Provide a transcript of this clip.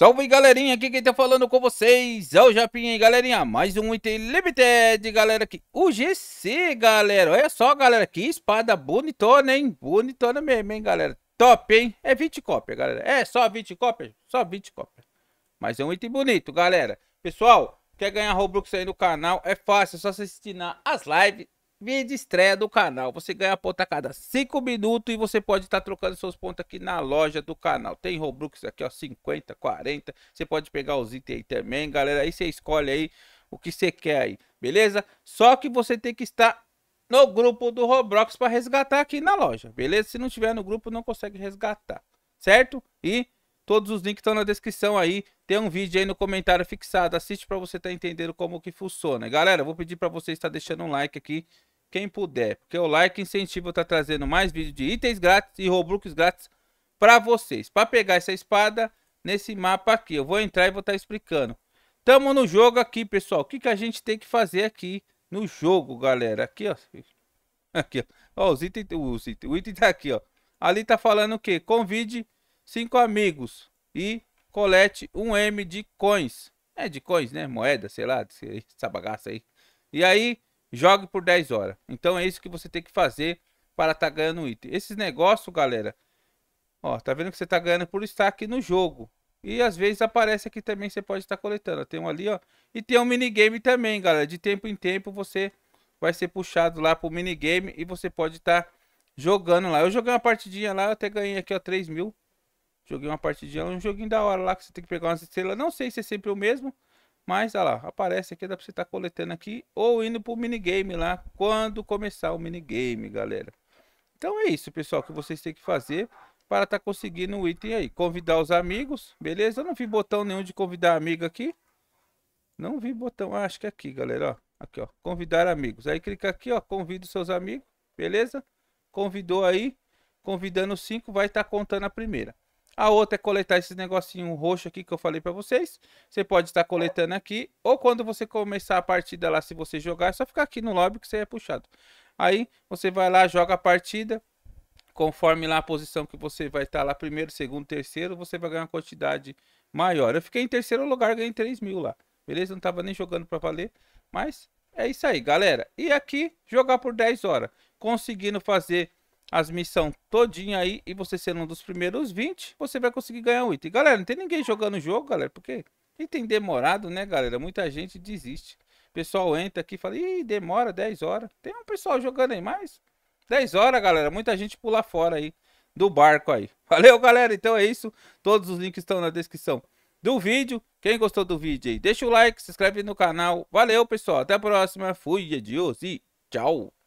Salve galerinha, aqui quem tá falando com vocês é o Japinha, hein, galerinha? Mais um item limited, galera, aqui. O GC, galera, olha só, galera, que espada bonitona, hein? Bonitona mesmo, hein, galera? Top, hein? É 20 cópias, galera. É só 20 cópias? Só 20 cópias. Mas é um item bonito, galera. Pessoal, quer ganhar Roblox aí no canal? É fácil, é só se assinar as lives Vídeo de estreia do canal. Você ganha ponta a cada 5 minutos e você pode estar tá trocando seus pontos aqui na loja do canal. Tem Robux aqui, ó, 50, 40. Você pode pegar os itens aí também, galera. Aí você escolhe aí o que você quer aí, beleza? Só que você tem que estar no grupo do Roblox para resgatar aqui na loja, beleza? Se não tiver no grupo, não consegue resgatar, certo? E todos os links estão na descrição aí. Tem um vídeo aí no comentário fixado. Assiste para você estar tá entendendo como que funciona. Galera, vou pedir para você estar tá deixando um like aqui quem puder, porque o like incentiva eu tá estar trazendo mais vídeos de itens grátis e Robux grátis para vocês. Para pegar essa espada nesse mapa aqui, eu vou entrar e vou estar tá explicando. Tamo no jogo aqui, pessoal. O que, que a gente tem que fazer aqui no jogo, galera? Aqui, ó. Aqui, ó. ó os itens, os itens, o item tá aqui, ó. Ali tá falando o quê? Convide cinco amigos e colete um m de coins. É de coins, né? Moeda, sei lá, essa bagaça aí. E aí, jogue por 10 horas. Então é isso que você tem que fazer para estar tá ganhando item. Esses negócios, galera, ó, tá vendo que você tá ganhando por estar aqui no jogo. E às vezes aparece aqui também, você pode estar tá coletando. Tem um ali, ó. E tem um minigame também, galera. De tempo em tempo você vai ser puxado lá pro minigame e você pode estar tá jogando lá. Eu joguei uma partidinha lá, eu até ganhei aqui, ó, 3 mil. Joguei uma partidinha, um joguinho da hora lá que você tem que pegar umas estrelas. Não sei se é sempre o mesmo, mas, olha lá, aparece aqui, dá pra você estar tá coletando aqui ou indo pro minigame lá quando começar o minigame, galera. Então é isso, pessoal, que vocês têm que fazer para estar tá conseguindo o item aí. Convidar os amigos, beleza? Eu não vi botão nenhum de convidar amigo aqui. Não vi botão, ah, acho que é aqui, galera, ó. Aqui, ó, convidar amigos. Aí clica aqui, ó, convida os seus amigos, beleza? Convidou aí, convidando cinco, vai estar tá contando a primeira. A outra é coletar esse negocinho roxo aqui que eu falei para vocês. Você pode estar coletando aqui. Ou quando você começar a partida lá, se você jogar, é só ficar aqui no lobby que você é puxado. Aí você vai lá, joga a partida. Conforme lá a posição que você vai estar lá, primeiro, segundo, terceiro, você vai ganhar uma quantidade maior. Eu fiquei em terceiro lugar, ganhei 3 mil lá. Beleza? Não tava nem jogando para valer, mas é isso aí, galera. E aqui, jogar por 10 horas. Conseguindo fazer as missões todinha aí e você sendo um dos primeiros 20, você vai conseguir ganhar o item. Galera, não tem ninguém jogando o jogo, galera, porque item demorado, né, galera? Muita gente desiste. O pessoal entra aqui e fala, ih, demora 10 horas. Tem um pessoal jogando aí, mais 10 horas, galera, muita gente pula fora aí do barco aí. Valeu, galera, então é isso. Todos os links estão na descrição do vídeo. Quem gostou do vídeo aí, deixa o like, se inscreve no canal. Valeu, pessoal, até a próxima. Fui, adiós e tchau.